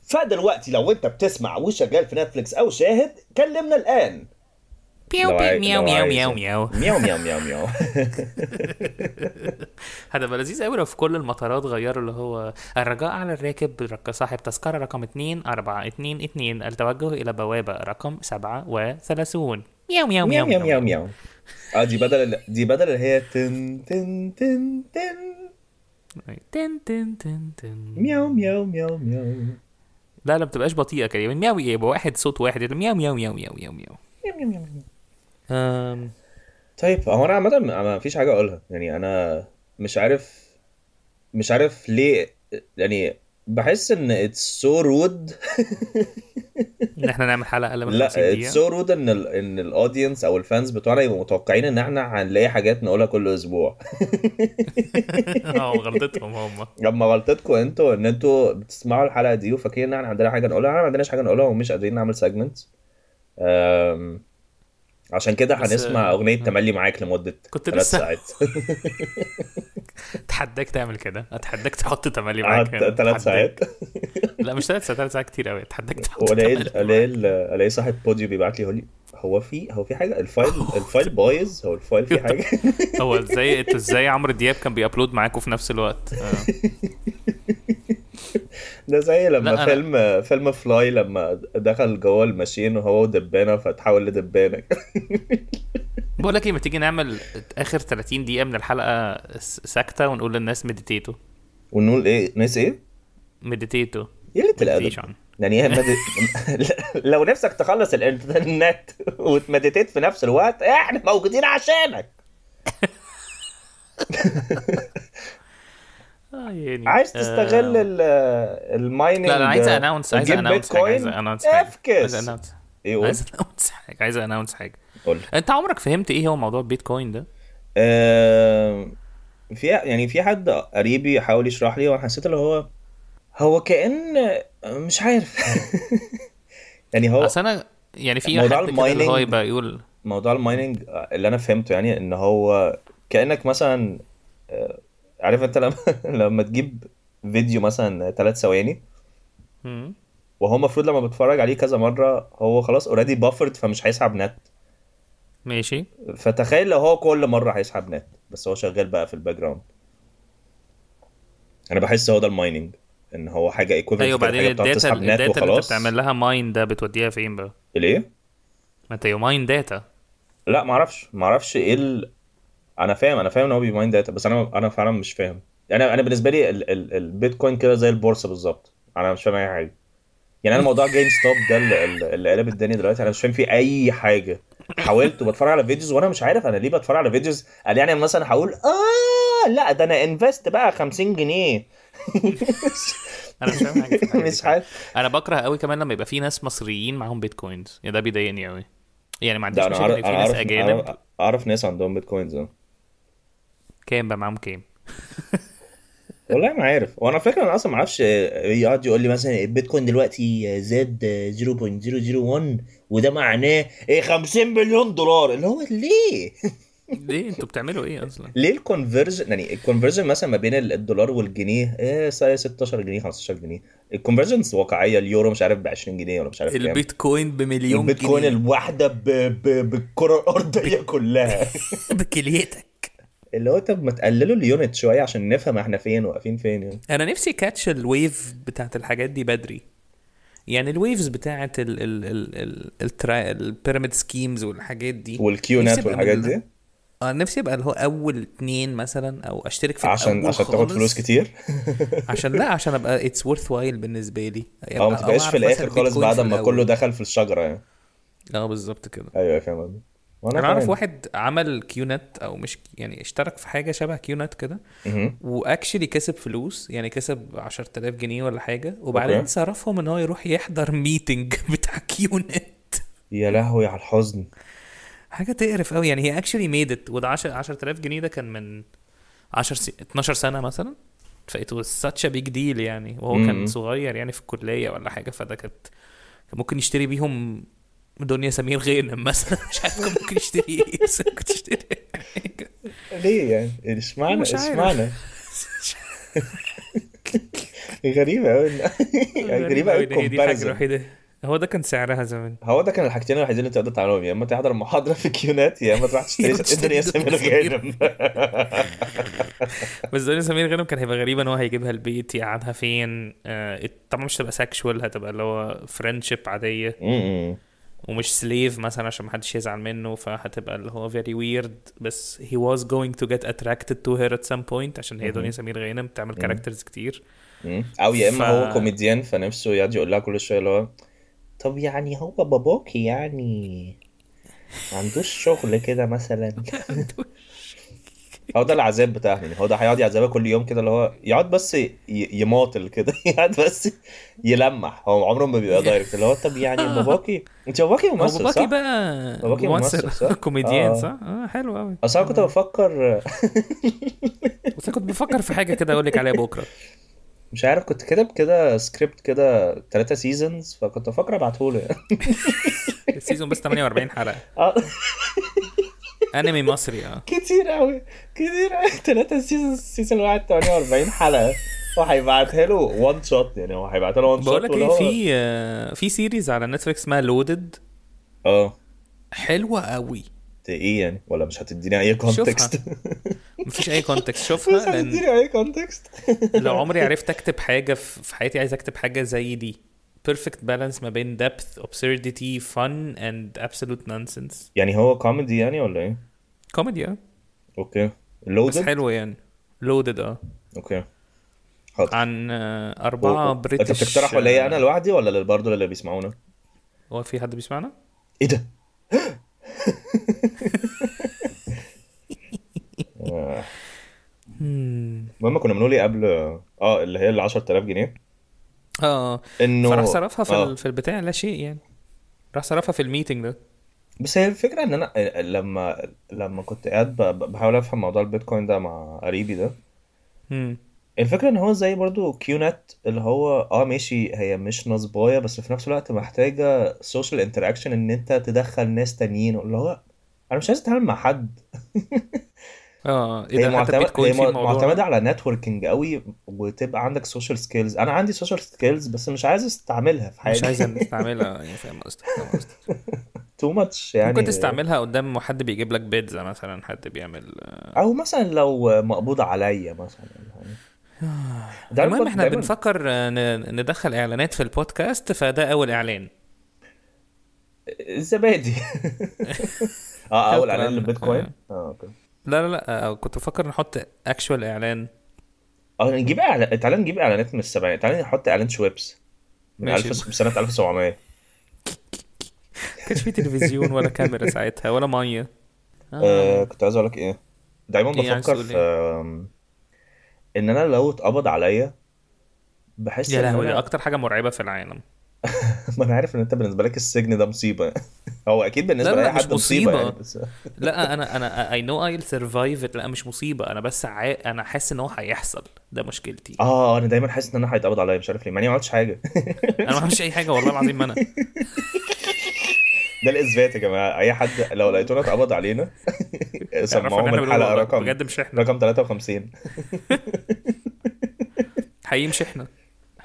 Speaker 2: فدلوقتي لو انت بتسمع وشغال في نتفليكس او شاهد كلمنا الان
Speaker 1: بيو بيو ميو ميو ميو ميو ميو ميو ميو [laughs] هذا بقى لذيذ قوي في كل المطارات غيروا اللي هو الرجاء على الراكب صاحب تذكرة رقم 2 4 2 2 التوجه إلى بوابة رقم 37 ميو ميو ميو ميو ميو ميو
Speaker 2: اه دي بدل دي بدل اللي هي تن تن
Speaker 1: تن تن تن تن تن ميو ميو ميو ميو لا لا بتبقاش بطيئه كده يعني مياو ايه يبقى واحد صوت واحد مياو مياو مياو مياو مياو مياو مياو طيب هو انا عامه
Speaker 2: ما فيش حاجه اقولها يعني انا مش عارف مش عارف ليه يعني بحس ان اتس سو رود
Speaker 1: ان احنا نعمل حلقه اقل من لا اتس سو
Speaker 2: رود ان ال ان الاودينس او الفانز بتوعنا يبقوا متوقعين ان احنا هنلاقي حاجات نقولها كل اسبوع [laughs]
Speaker 1: اه غلطتهم هم
Speaker 2: لما غلطتكم انتوا ان انتوا بتسمعوا الحلقه دي وفاكرين ان احنا عندنا حاجه نقولها احنا ما عندناش حاجه نقولها ومش قادرين نعمل سيجمنت عشان كده هنسمع اغنيه آه. تملي معاك لمده كنت لسه ساعات
Speaker 1: [laughs] اتحداك تعمل كده اتحداك تحط تملي آه، معاك ثلاث ساعات [laughs] لا مش ثلاث ساعات ثلاث ساعات كتير قوي اتحداك تحط والاقي
Speaker 2: الاقي الاقي صاحب بوديو بيبعت لي يقول لي هو في هو في حاجه الفايل [laughs] الفايل بايظ هو الفايل في حاجه
Speaker 1: هو ازاي انت ازاي عمرو دياب كان بيابلود معاكوا في نفس الوقت آه.
Speaker 2: ده زي لما أنا... فيلم فيلم فلاي لما دخل جوه الماشين وهو دبانه فتحول لدبانه
Speaker 1: [laughs] بقول لك ايه ما تيجي نعمل اخر 30 دقيقه من الحلقه ساكته ونقول للناس مديتيتو
Speaker 2: ونقول ايه ناس ايه
Speaker 1: مديتيتو ايه اللي تلاقي يعني مدي... [laughs] لو نفسك تخلص الانترنت وتمديتيت
Speaker 2: في نفس الوقت احنا موجودين عشانك [laughs] آه يعني عايز تستغل آه المايننج لا, لا عايز اناونس عايز اناونس إيه، حاجه عايز اناونس حاجه عايز اناونس
Speaker 1: ايه عايز اناونس حاجه عايز اناونس حاجه قول انت عمرك فهمت ايه هو موضوع البيتكوين ده؟ آه في
Speaker 2: يعني في حد قريبي حاول يشرح لي وانا حسيت اللي هو هو كان
Speaker 1: مش عارف [laughs]
Speaker 2: يعني هو اصل انا
Speaker 1: يعني في موضوع المايننج هو يبقى يقول
Speaker 2: موضوع المايننج آه، اللي انا فهمته يعني ان هو كانك مثلا آه، عارف انت لما [laughs] لما تجيب فيديو مثلا ثلاث ثواني وهو المفروض لما بتفرج عليه كذا مره هو خلاص اوريدي بافرد فمش هيسحب نت ماشي فتخيل لو هو كل مره هيسحب نت بس هو شغال بقى في الباك جراوند انا بحس هو ده المايننج ان هو حاجه ايكويفالنت ايوه بعدين الداتا الداتا اللي انت بتعمل
Speaker 1: لها ماين ده بتوديها فين بقى؟ الايه؟ ما انت يو ماين داتا
Speaker 2: لا ما اعرفش ما اعرفش ايه انا فاهم انا فاهم ان هو بيماين داتا بس انا انا فعلا مش فاهم انا يعني انا بالنسبه لي ال ال البيتكوين كده زي البورصه بالظبط انا مش فاهم اي حاجه يعني انا موضوع جيم ستوب ده اللي قلب الدنيا دلوقتي انا مش فاهم فيه اي حاجه حاولت وبتفرج على فيديوز وانا مش عارف انا ليه بتفرج على فيديوز قال يعني مثلا هقول اه لا ده انا انفست بقى 50 جنيه انا مش
Speaker 1: فاهم حاجه مش عارف انا بكره قوي كمان لما يبقى في ناس مصريين معاهم بيتكوينز يعني ده بيضايقني قوي يعني ما عنديش مشكله في ناس اجانب
Speaker 2: اعرف ناس عندهم بيتكوينز اه كام بقى معاهم كام [laughs] والله ما عارف وانا فاكر انا اصلا ما اعرفش آه، يقعد يقول لي مثلا البيتكوين دلوقتي آه، زاد 0.001 آه، وده معناه 50 مليون
Speaker 1: دولار اللي هو ليه [laughs] ليه انتوا بتعملوا ايه اصلا؟
Speaker 2: ليه الكونفرجن يعني الكونفرجن مثلا ما بين الدولار والجنيه ايه 16 جنيه 15 جنيه الكونفرجنز واقعيه اليورو مش عارف ب 20 جنيه ولا مش عارف البيتكوين
Speaker 1: بمليون البيتكوين جنيه البيتكوين
Speaker 2: الواحده بالكره الارضيه كلها [laughs] بكليتك اللي هو طب ما تقللوا اليونت شويه عشان نفهم احنا فين واقفين فين يعني.
Speaker 1: انا نفسي كاتش الويف بتاعت الحاجات دي بدري يعني الويفز بتاعت البيراميد سكيمز والحاجات دي والكيونات والحاجات دي اه نفسي ابقى اللي هو اول اتنين مثلا او اشترك في عشان عشان تاخد فلوس كتير [laughs] عشان لا عشان ابقى اتس وورث وايل بالنسبه لي يعني اه ما تبقاش في الاخر خالص بعد ما كله دخل
Speaker 2: في الشجره يعني اه بالظبط كده ايوه, أيوة، فاهم
Speaker 1: وانا اعرف واحد عمل نت او مش يعني اشترك في حاجه شبه نت كده واكشلي كسب فلوس يعني كسب 10000 جنيه ولا حاجه وبعدين صرفهم ان هو يروح يحضر ميتنج [laughs] بتاع نت يا لهوي على الحزن حاجه تقرف قوي يعني هي اكشلي ميد ات وده 10 10000 جنيه ده كان من 10 س... 12 سنه مثلا فايت واز ساتش ا بيج ديل يعني وهو كان صغير يعني في الكليه ولا حاجه فده كانت ممكن يشتري بيهم دنيا سمير غانم مثلا مش عارف كان ممكن يشتري ايه بس كنت اشتري
Speaker 2: ليه يعني, يعني اشمعنى اشمعنى [laughs] غريبة أوي [laughs] يعني غريبة أوي هي دي الحاجة الوحيدة
Speaker 1: هو ده كان سعرها زمان
Speaker 2: هو ده كان الحاجتين الوحيدين اللي تقدر تعملهم يا اما تحضر محاضره في كيونات يا اما تروح تشتري [laughs] الدنيا سمير غانم
Speaker 1: بس دنيا سمير غانم كان هيبقى غريب ان هو هيجيبها البيت يقعدها فين آه، طبعا مش هتبقى سكشوال هتبقى اللي هو فريندشيب عاديه ومش سليف مثلا عشان محدش يزعل منه فهتبقى اللي هو فيري ويرد بس هي واز جوينج تو جيت اتراكتد تو هير ات سام بوينت عشان هي دنيا سمير غانم بتعمل كاركترز كتير او يا اما هو
Speaker 2: كوميديان فنفسه يقعد يقول لها كل شويه اللي هو
Speaker 1: طب يعني هو باباكي يعني ما
Speaker 2: عندوش شغل كده مثلا [laughs] هو ده العذاب بتاعهم يعني هو ده هيقعد يعذبها كل يوم كده اللي هو يقعد بس يماطل كده [laughs] يقعد بس يلمح هو عمره ما بيبقى دايركت اللي هو طب يعني باباكي انت باباكي ممثل باباكي
Speaker 1: بقى باباكي ممثل صح؟ [laughs] كوميديان آه. صح؟ اه حلو قوي
Speaker 2: اصل انا كنت آه. بفكر [laughs] بس انا كنت
Speaker 1: بفكر في حاجه كده اقول لك عليها بكره
Speaker 2: مش عارف كنت كاتب كده سكريبت كده
Speaker 1: ثلاثة سيزونز فكنت بفكر ابعته له السيزون بس 48 حلقه آه. انمي مصري اه
Speaker 2: كتير قوي كتير قوي ثلاثة سيزون سيزون واحد 48 حلقة وهيبعتها له وان شوت يعني هو هيبعتها له وان شوت بقول لك ايه في
Speaker 1: آه، في سيريز على نتفلكس اسمها لودد اه حلوه قوي ايه يعني ولا مش هتديني اي
Speaker 2: كونتكست
Speaker 1: [laughs] مفيش اي كونتكست شوفها مش هتديني اي
Speaker 2: كونتكست لو عمري
Speaker 1: عرفت اكتب حاجه في حياتي عايز اكتب حاجه زي دي بيرفكت بالانس ما بين depth absurdity fun and absolute nonsense يعني
Speaker 2: هو كوميدي يعني ولا ايه؟ كوميدي اه اوكي لودد بس
Speaker 1: حلو يعني لودد اه اوكي حاضر عن آه، أربعة بريتش انت بتقترح ولا أنا آه.
Speaker 2: لوحدي ولا برضه اللي بيسمعونا؟
Speaker 1: هو في حد بيسمعنا؟ ايه ده؟ [laughs]
Speaker 2: آه. hmm. المهم كنا بنقول ايه قبل اه اللي هي ال 10000 جنيه اه انه فراح صرفها في, آه.
Speaker 1: في البتاع لا شيء يعني راح صرفها في الميتنج ده بس هي الفكره ان
Speaker 2: انا آه، لما لما كنت قاعد بحاول افهم موضوع البيتكوين ده مع قريبي ده امم الفكره ان هو زي برضو نت اللي هو اه ماشي هي مش نصبايه بس في نفس الوقت محتاجه سوشيال انتراكشن ان انت تدخل ناس تانيين اللي هو انا مش عايز اتعامل مع حد [laughs]
Speaker 1: اه ايه ده معتمد... هي معتمده على
Speaker 2: نتوركينج قوي وتبقى عندك سوشيال سكيلز انا عندي سوشيال سكيلز بس مش عايز استعملها في حياتي مش عايز استعملها
Speaker 1: [laughs] يعني فاهم قصدك
Speaker 2: تو ماتش [laughs] يعني ممكن تستعملها
Speaker 1: قدام حد بيجيب لك بيتزا مثلا حد بيعمل
Speaker 2: آه. او مثلا لو مقبوض عليا
Speaker 1: مثلا يعني. [sighs] ده المهم احنا دايماً... بنفكر ندخل اعلانات في البودكاست فده اول اعلان الزبادي [laughs] اه اول اعلان للبيتكوين اه, آه، اوكي لا لا لا آه، كنت بفكر نحط اكشوال اعلان اه نجيب اعلان تعالى نجيب
Speaker 2: اعلانات من السبعينات تعالى نحط اعلان شويبس من ماشي. 1000 سنه 1700
Speaker 1: كانش في تلفزيون ولا كاميرا
Speaker 2: ساعتها ولا ميه آه. آه كنت عايز اقول لك ايه دايما إيه يعني بفكر في إيه؟ ان انا لو اتقبض عليا بحس يا لهوي
Speaker 1: اكتر حاجه مرعبه في العالم
Speaker 2: [laughs] ما انا عارف ان انت بالنسبه لك السجن ده مصيبه [laughs] هو اكيد بالنسبه لاي حد مصيبه, يعني بس.
Speaker 1: [laughs] لا انا انا اي نو ايل سرفايف لا مش مصيبه انا بس انا حاسس ان هو هيحصل ده مشكلتي
Speaker 2: آه،, اه انا دايما حاسس ان انا هيتقبض عليا مش عارف ليه ما انا ما عملتش حاجه انا ما عملتش اي حاجه والله العظيم ما انا ده الاثبات يا جماعه اي حد لو لقيتونا اتقبض علينا من الحلقه رقم بجد مش احنا رقم 53
Speaker 1: حقيقي مش احنا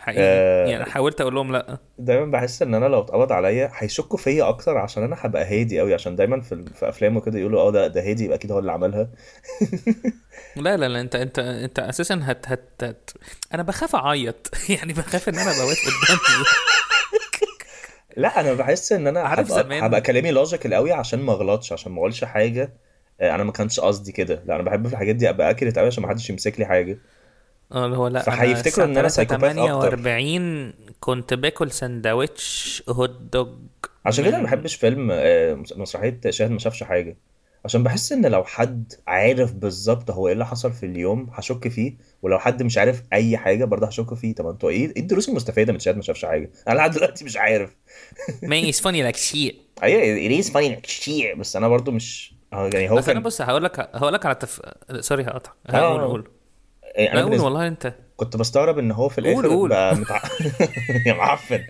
Speaker 1: حقيقي آه يعني حاولت اقول لهم لا
Speaker 2: دايما بحس ان انا لو اتقبض عليا هيشكوا فيا اكتر عشان انا هبقى هادي قوي عشان دايما في, في افلام وكده يقولوا اه ده ده هادي يبقى اكيد هو اللي عملها
Speaker 1: [laughs] لا لا لا انت انت انت اساسا هت هت, هت انا بخاف اعيط [laughs] يعني بخاف ان انا ابقى واقف قدامي لا انا بحس ان انا عارف هبقى زمان هبقى
Speaker 2: كلامي لوجيكال قوي عشان ما اغلطش عشان ما اقولش حاجه آه، انا ما كانش قصدي كده لا انا بحب في الحاجات دي ابقى اكلت قوي عشان ما حدش يمسك لي حاجه
Speaker 1: اه اللي هو لا فهيفتكروا ان انا سايكوباث اكتر 48 كنت باكل سندوتش هوت دوج عشان كده ما بحبش
Speaker 2: فيلم آه، مسرحيه شاهد ما شافش حاجه عشان بحس ان لو حد عارف بالظبط هو ايه اللي حصل في اليوم هشك فيه ولو حد مش عارف اي حاجه برضه هشك فيه طب انتوا ايه ايه الدروس المستفاده من شاهد ما شافش حاجه [laughs] انا لحد دلوقتي مش عارف ماي از فاني لايك شي ايوه it فاني funny شي بس انا برضه مش آه، يعني هو بس كان... انا
Speaker 1: بص هقول لك هقول لك على تف... سوري هقطع آه. هقول إيه، انا قول والله
Speaker 2: انت كنت بستغرب ان هو في الاخر قول قول. بقى متع... [laughs] يا معفن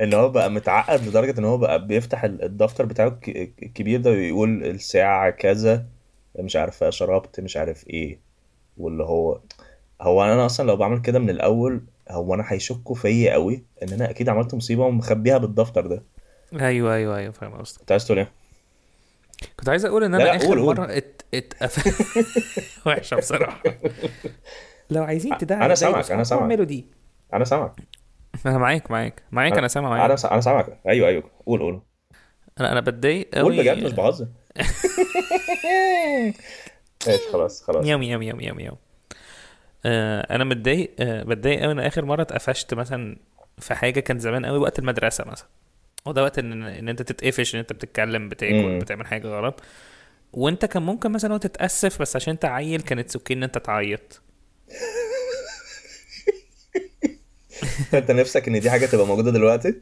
Speaker 2: ان هو بقى متعقد لدرجه ان هو بقى بيفتح الدفتر بتاعه الكبير ده ويقول الساعه كذا مش عارف شربت مش عارف ايه واللي هو هو انا اصلا لو بعمل كده من الاول هو انا هيشكوا فيا قوي ان انا اكيد عملت مصيبه ومخبيها بالدفتر ده
Speaker 1: ايوه ايوه ايوه فاهم قصدك انت عايز تقول ايه كنت عايز اقول ان انا اخر أقول مره ات... اتقفل [laughs] وحشه بصراحه لو عايزين تدعم انا سامعك انا سامعك اعملوا دي
Speaker 2: انا سامعك انا معاك معاك
Speaker 1: معاك انا سامع معاك انا
Speaker 2: انا سامعك ايوه ايوه قول قول
Speaker 1: انا انا بتضايق قوي قول بجد مش بهزر
Speaker 2: [laughs] ماشي خلاص خلاص يوم
Speaker 1: يوم يوم يوم يوم آه انا متضايق آه بتضايق قوي انا اخر مره اتقفشت مثلا في حاجه كان زمان قوي وقت المدرسه مثلا هو ده وقت ان ان انت تتقفش ان انت بتتكلم بتاكل بتعمل حاجه غلط وانت كان ممكن مثلا تتاسف بس عشان انت عيل كانت سكين ان انت تعيط
Speaker 2: [laughs] انت نفسك ان
Speaker 1: دي حاجه تبقى موجوده دلوقتي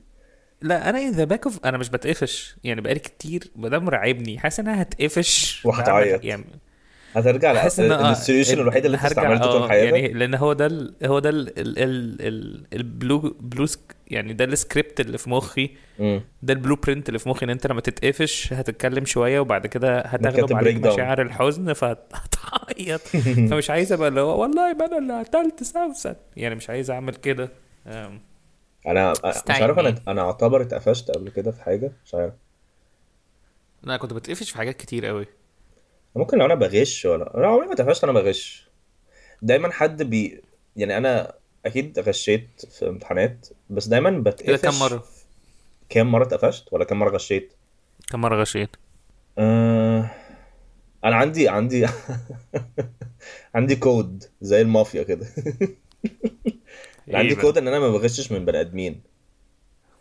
Speaker 1: لا انا ان ذا باك انا مش بتقفش يعني بقالي كتير وده مرعبني يعني حاسس ان انا هتقفش وهتعيط يعني هترجع ان آه الوحيد اللي انت استعملته طول آه، حياتك يعني لان هو ده هو ده البلو بلو يعني ده السكريبت اللي في مخي ده البلو برنت اللي في مخي ان انت لما تتقفش هتتكلم شويه وبعد كده هتغلب عليك مشاعر الحزن فهتعيط [laughs] فمش عايز ابقى اللي هو والله ما انا اللي قتلت سوسن يعني مش عايز اعمل كده
Speaker 2: انا مش عارف انا انا اعتبر اتقفشت قبل كده في حاجه مش عارف
Speaker 1: انا كنت بتقفش في حاجات كتير قوي
Speaker 2: ممكن لو انا بغش ولا انا عمري ما اتقفشت انا بغش دايما حد بي يعني انا اكيد غشيت في امتحانات بس دايما بتقفش كام مره كام مره اتقفشت ولا كام مره غشيت كام مره غشيت آه... انا عندي عندي [laughs] عندي كود زي المافيا كده [laughs] عندي إيه كود ان انا ما بغشش من بني ادمين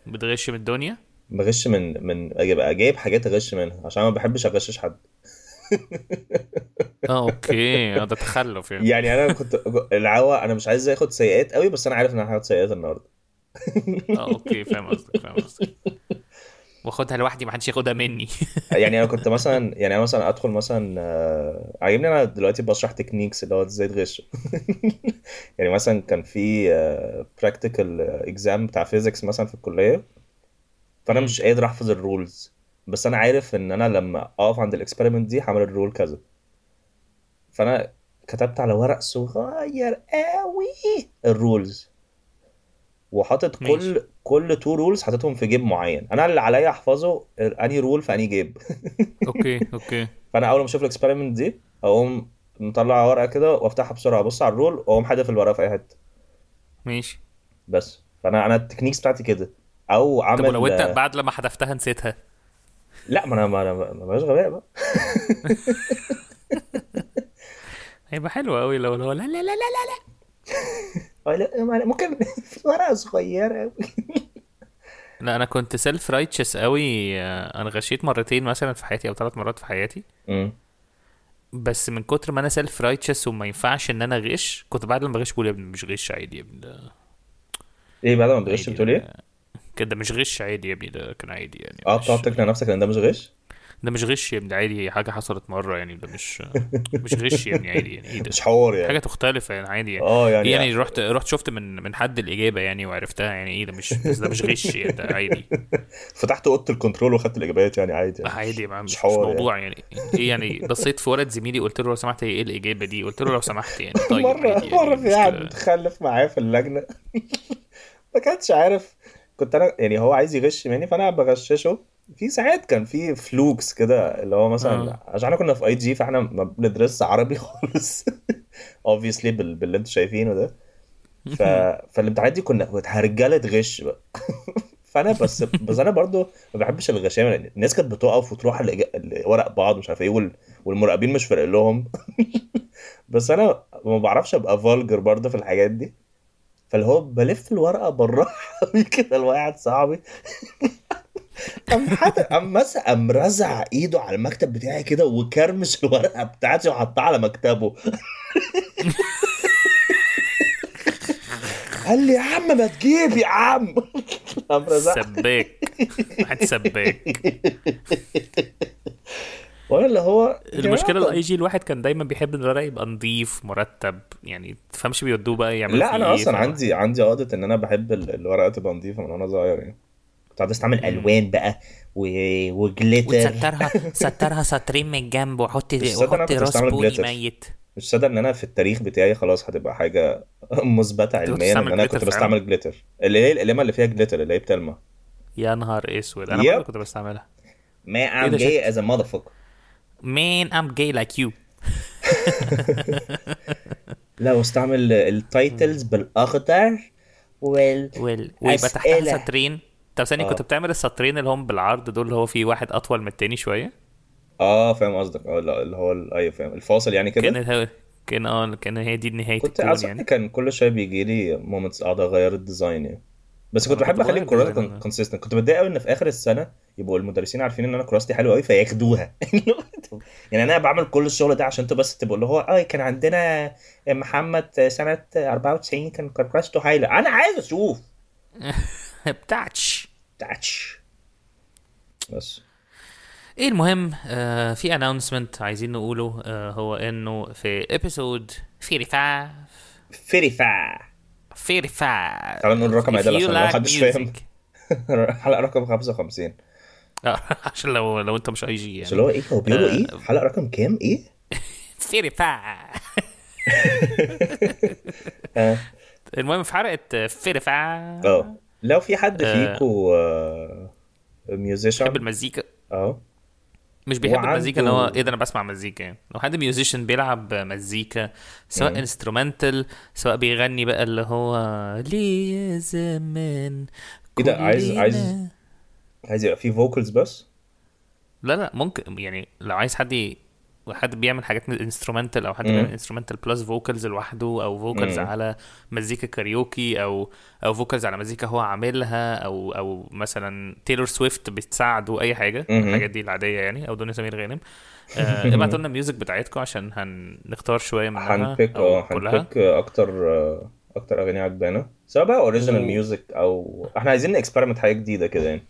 Speaker 1: بتغش من الدنيا
Speaker 2: بغش من من اجيب اجيب حاجات اغش منها عشان ما بحبش اغشش حد
Speaker 1: اه اوكي آه، ده تخلف يعني يعني انا
Speaker 2: كنت العوا انا مش عايز اخد سيئات قوي بس انا عارف ان انا هاخد سيئات النهارده
Speaker 1: اه اوكي فاهم قصدك فاهم قصدك واخدها لوحدي ما حدش ياخدها مني [laughs]
Speaker 2: يعني انا كنت مثلا يعني انا مثلا ادخل مثلا آه، عاجبني انا دلوقتي بشرح تكنيكس اللي هو ازاي تغش [laughs] يعني مثلا كان في براكتيكال آه، اكزام بتاع فيزيكس مثلا في الكليه فانا مش قادر احفظ الرولز بس انا عارف ان انا لما اقف عند الاكسبيرمنت دي هعمل الرول كذا فانا كتبت على ورق صغير قوي الرولز وحاطط كل كل تو رولز حاططهم في جيب معين انا اللي عليا احفظه انهي رول في انهي جيب
Speaker 1: [laughs] اوكي اوكي
Speaker 2: فانا اول ما اشوف الاكسبيرمنت دي اقوم مطلع ورقه كده وافتحها بسرعه ابص على الرول واقوم حادف الورقه في اي حته ماشي بس فانا انا التكنيكس بتاعتي كده او عامل طب ولو انت
Speaker 1: بعد لما حذفتها نسيتها
Speaker 2: لا ما انا ما انا
Speaker 1: ما بقاش غباء بقى [laughs] هيبقى حلو قوي لو اللي هو لا لا
Speaker 2: لا لا لا لا ممكن [laughs] ورقه صغيره قوي
Speaker 1: لا انا كنت سيلف رايتشس قوي انا غشيت مرتين مثلا في حياتي او ثلاث مرات في حياتي بس من كتر ما انا سيلف رايتشس وما ينفعش ان انا غش كنت بعد ما بغش بقول يا ابني مش غش عادي يا ابني
Speaker 2: ايه بعد ما بتغش بتقول ايه؟
Speaker 1: يعني. كان ده مش غش عادي يا ابني ده كان عادي يعني اه
Speaker 2: بتقعد تقنع نفسك ان ده مش غش
Speaker 1: ده مش غش يا ابني عادي حاجه حصلت مره يعني ده مش [laughs] مش غش يا ابني عادي يعني ايه ده مش حوار يعني حاجه تختلف يعني عادي يعني اه يعني, إيه يعني, يعني رحت رحت شفت من من حد الاجابه يعني وعرفتها يعني ايه ده مش ده مش غش يعني ده عادي
Speaker 2: [laughs] فتحت اوضه الكنترول واخدت الاجابات يعني عادي يعني عادي
Speaker 1: مش, مش حوار يعني. موضوع يعني ايه يعني بصيت في ولد زميلي قلت له لو سمحت ايه الاجابه دي قلت له لو سمحت يعني
Speaker 2: طيب مره يعني مره في حد متخلف معايا في اللجنه [laughs] ما كانش عارف كنت انا يعني هو عايز يغش مني فانا بغششه في ساعات كان في فلوكس كده اللي هو مثلا آه. عشان احنا كنا في اي جي فاحنا ما بندرسش عربي [laughs] خالص اوبفيسلي بال... باللي انتوا شايفينه ده [laughs] ف... فالامتحانات دي كنا هرجله غش بقى [laughs] فانا بس بس انا برضو ما بحبش الغشامه الناس كانت بتقف وتروح لورق بعض مش عارف ايه وال... والمراقبين مش فارق لهم بس انا ما بعرفش ابقى فولجر برضه في الحاجات دي فاللي هو بلف الورقه بالراحه قوي [laughs] كده لواحد صاحبي قام قام مثلا قام رزع ايده على المكتب بتاعي كده وكرمش الورقه بتاعتي وحطها على مكتبه قال لي يا عم ما تجيب يا عم سباك واحد سباك
Speaker 1: [laughs] ولا هو المشكله الاي جي الواحد كان دايما بيحب ان الورق يبقى نظيف مرتب يعني تفهمش بيودوه بقى يعمل لا انا إيه، اصلا فهو. عندي
Speaker 2: عندي عادة ان انا بحب الورقه تبقى نظيفه من وانا صغير يعني كنت عايز استعمل الوان بقى و... وجليتر وتسترها
Speaker 1: سترها سطرين من الجنب وحط وحط راس بوني ميت
Speaker 2: مش صدق ان انا في التاريخ بتاعي خلاص هتبقى حاجه [laughs] مثبته علميا ان انا كنت بستعمل جليتر اللي هي القلمه اللي فيها جليتر اللي هي بتلمع
Speaker 1: يا نهار اسود انا كنت بستعملها ما ام جاي از ا ماذر مين ام جاي لايك يو
Speaker 2: لا واستعمل التايتلز بالاخضر
Speaker 1: وال وال ويبقى تحت سطرين طب ثانية كنت آه. بتعمل السطرين اللي هم بالعرض دول اللي هو في واحد اطول من التاني شويه
Speaker 2: اه فاهم قصدك اه اللي هو ايوه فاهم الفاصل يعني كده كان كان اه كان
Speaker 1: هي دي نهايه كنت يعني
Speaker 2: كان كل شويه بيجي لي مومنتس اقعد اغير الديزاين يعني بس كنت بحب اخلي كوراته كونسيستنت كنت بتضايق قوي ان في اخر السنه يبقوا المدرسين عارفين ان انا كراستي حلوه قوي فياخدوها [laughs] يعني, يعني انا بعمل كل الشغل ده عشان انتوا بس تبقوا اللي هو اه كان عندنا آه، محمد آه، سنه 94 كان كراسته هايله انا عايز اشوف
Speaker 1: [laughs] بتاعتش بتاعتش بس ايه المهم آه في اناونسمنت عايزين نقوله آه هو انه في ابيسود 35 35 فيري فاست تعال نقول رقم عدل عشان لو حدش فاهم
Speaker 2: [laughs] حلقه رقم 55
Speaker 1: [laughs] عشان لو لو انت مش اي جي يعني اللي هو ايه هو بيقولوا ايه؟ آه، حلقه رقم كام ايه؟ [laughs] فيري فاست آه. المهم في حلقه فيري فاست اه
Speaker 2: لو في حد آه. فيكم ميوزيشن بيحب المزيكا اه
Speaker 1: مش بيحب وعنده... المزيكا اللي هو ايه ده انا بسمع مزيكا يعني لو حد ميوزيشن بيلعب مزيكا سواء انسترومنتال سواء بيغني بقى اللي هو ليه زمان ايه ده عايز عايز
Speaker 2: عايز يبقى فيه فوكلز بس
Speaker 1: لا لا ممكن يعني لو عايز حد وحد بيعمل حاجات انسترومنتال او حد مم. بيعمل انسترومنتال بلس فوكالز لوحده او فوكالز على مزيكا كاريوكي او او فوكالز على مزيكا هو عاملها او او مثلا تايلور سويفت بتساعده اي حاجه مم. الحاجات دي العاديه يعني او دنيا سمير غانم [laughs] آه ابعتوا لنا الميوزك بتاعتكم عشان هنختار شويه منها هنبيك اه هنبيك
Speaker 2: آه، اكتر آه، اكتر اغاني عجبانه سواء بقى اوريجينال ميوزك او احنا عايزين نكسبيرمنت حاجه جديده كده يعني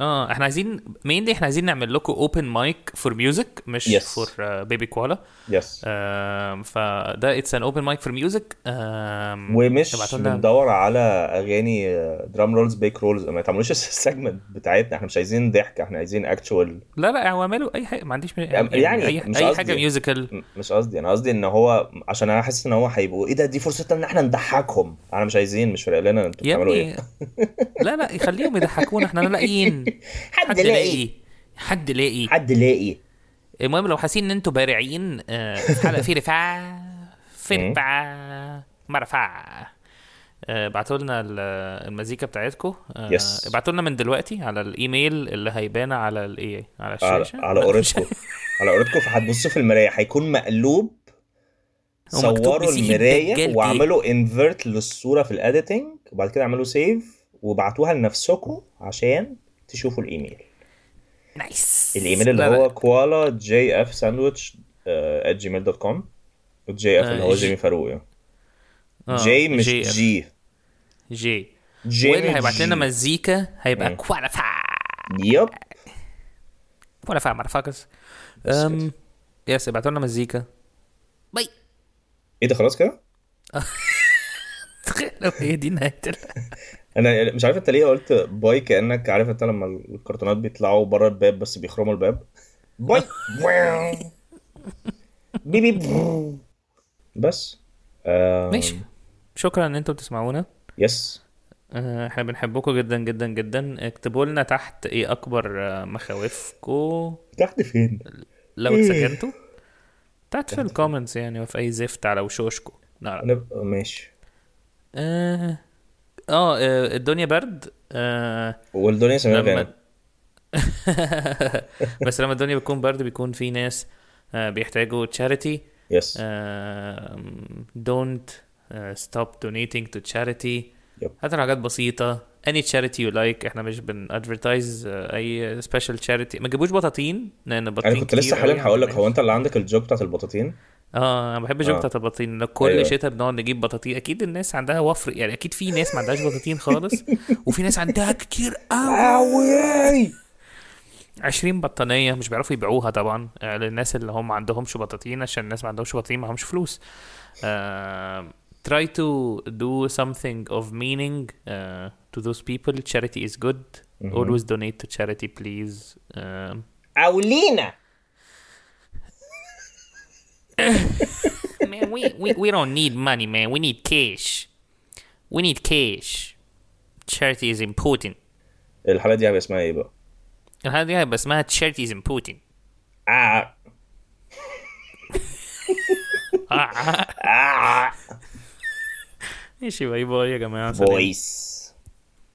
Speaker 1: اه احنا عايزين مينلي احنا عايزين نعمل لكم اوبن مايك فور ميوزك مش فور بيبي كوالا يس فده اتس ان اوبن مايك فور ميوزك ومش بندور
Speaker 2: على اغاني درام رولز بيك رولز ما تعملوش السيجمنت [laughs] بتاعتنا احنا مش عايزين ضحك احنا عايزين اكشوال
Speaker 1: لا لا هو اعملوا اي حاجه ما عنديش يعني, يعني اي, مش أي حاجه
Speaker 2: ميوزيكال مش قصدي انا قصدي ان هو عشان انا حاسس ان هو هيبقوا ايه ده دي فرصتنا ان احنا نضحكهم انا مش عايزين مش فارق لنا انتوا بتعملوا ايه
Speaker 1: لا لا يخليهم يضحكونا احنا لاقيين [laughs] حد لاقي حد لاقي حد لاقي المهم لو حاسين ان انتوا بارعين آه، حلقه في رفاع في رفاع مرفع آه، ابعتوا لنا المزيكا بتاعتكم يس آه، ابعتوا لنا من دلوقتي على الايميل اللي هيبان على الايه على الشاشه على
Speaker 2: اوردكم على اوردكم فهتبصوا في المرايه هيكون مقلوب
Speaker 1: صوروا المرايه وعملوا
Speaker 2: انفيرت للصوره في الاديتنج وبعد كده اعملوا سيف وبعتوها لنفسكم عشان تشوفوا الايميل
Speaker 1: نايس الايميل اللي هو
Speaker 2: كوالا جي اف ساندويتش ات جيميل دوت كوم جي اف اللي هو آه، جيمي فاروق يعني
Speaker 1: جي مش جي جي جي واللي هيبعت لنا مزيكا هيبقى كواليفا يب كواليفا مرفاكس أم... يس ابعتوا لنا مزيكا باي ايه ده خلاص كده؟ [laughs] تخيل هي دي نهايه [laughs] انا مش عارف انت
Speaker 2: ليه قلت باي كانك عارف انت لما الكرتونات بيطلعوا بره الباب بس بيخرموا الباب
Speaker 1: باي [laughs] بي بس آم... ماشي شكرا ان انتم بتسمعونا يس آه، احنا بنحبكم جدا جدا جدا اكتبوا لنا تحت ايه اكبر مخاوفكم
Speaker 2: تحت فين لو إيه. اتسكنتوا
Speaker 1: تحت في الكومنتس يعني وفي اي زفت على وشوشكم نعم ماشي آه آه،, اه الدنيا برد آه والدنيا سمعت لما... [laughs] بس لما الدنيا بتكون برد بيكون في ناس آه بيحتاجوا تشاريتي يس دونت ستوب دونيتنج تو تشاريتي حتى حاجات بسيطه اني تشاريتي يو لايك احنا مش بن ادفرتايز آه، اي سبيشال تشاريتي ما تجيبوش بطاطين لان البطاطين انا كنت لسه حاليا هقول لك
Speaker 2: هو انت اللي عندك الجوب بتاعت البطاطين
Speaker 1: اه انا بحب جبنه آه. البطاطين كل أيوة. شتاء بنقعد نجيب بطاطين اكيد الناس عندها وفر يعني اكيد في ناس ما عندهاش بطاطين خالص [laughs] وفي ناس عندها كتير قوي 20 بطانيه مش بيعرفوا يبيعوها طبعا آه، للناس اللي هم ما عندهمش بطاطين عشان الناس ما عندهمش بطاطين ما همش فلوس آه try to do something of meaning uh, to those people charity is good always donate to charity please um, آه،
Speaker 2: أو لينا
Speaker 1: [laughs] man, we, we, we don't need money, man. We need cash. We need cash. Charity is important.
Speaker 2: الحلقة دي هيبقى اسمها ايه بقى؟
Speaker 1: الحلقة دي هيبقى اسمها charity is important. آه. آه. آه. ماشي باي باي يا جماعة. Voice.